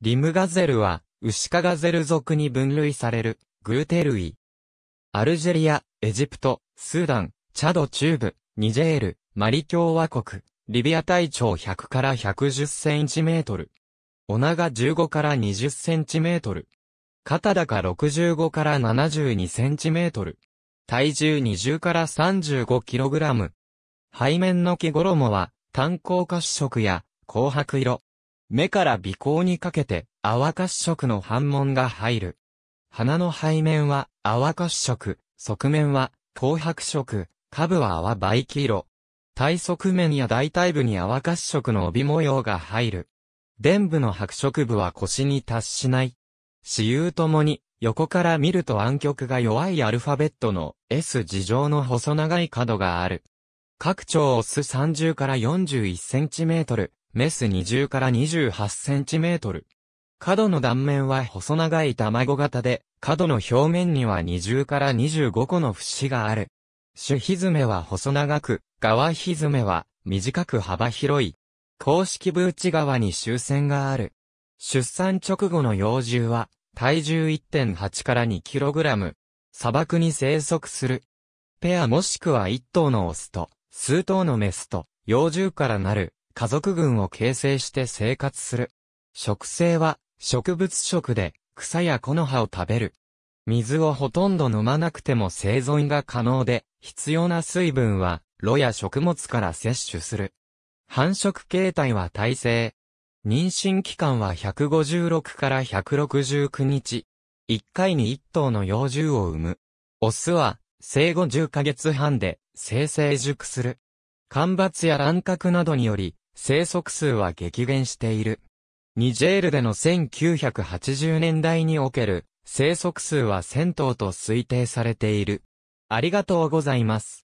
リムガゼルは、ウシカガゼル属に分類される、グーテ類。アルジェリア、エジプト、スーダン、チャド中部、ニジェール、マリ共和国、リビア体長100から110センチメートル。お腹15から20センチメートル。肩高65から72センチメートル。体重20から35キログラム。背面の毛衣は、炭鉱褐色や、紅白色、目から鼻孔にかけて、泡褐色の反紋が入る。鼻の背面は泡褐色、側面は紅白色、下部は泡灰黄色。体側面や大体部に泡褐色の帯模様が入る。伝部の白色部は腰に達しない。私有ともに、横から見ると暗曲が弱いアルファベットの S 字状の細長い角がある。各長オス30から41センチメートル、メス20から28センチメートル。角の断面は細長い卵型で、角の表面には20から25個の節がある。種ひずめは細長く、側ひずめは短く幅広い。公式ブーチ側に終戦がある。出産直後の幼獣は、体重1.8から 2kg。砂漠に生息する。ペアもしくは1頭のオスと、数頭のメスと、幼獣からなる家族群を形成して生活する。食生は植物食で草や木の葉を食べる。水をほとんど飲まなくても生存が可能で、必要な水分は、炉や食物から摂取する。繁殖形態は耐性。妊娠期間は156から169日。1回に1頭の幼獣を産む。オスは、生後10ヶ月半で、生成熟する。干ばつや乱獲などにより、生息数は激減している。ニジェールでの1980年代における生息数は1000頭と推定されている。ありがとうございます。